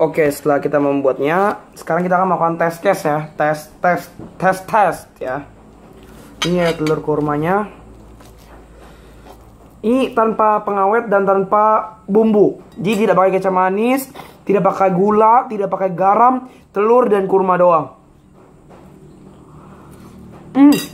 Oke, setelah kita membuatnya, sekarang kita akan melakukan tes tes ya. Tes tes tes tes ya. Ini ya telur kurmanya. Ini tanpa pengawet dan tanpa bumbu. Jadi tidak pakai kecap manis, tidak pakai gula, tidak pakai garam, telur dan kurma doang. Hmm.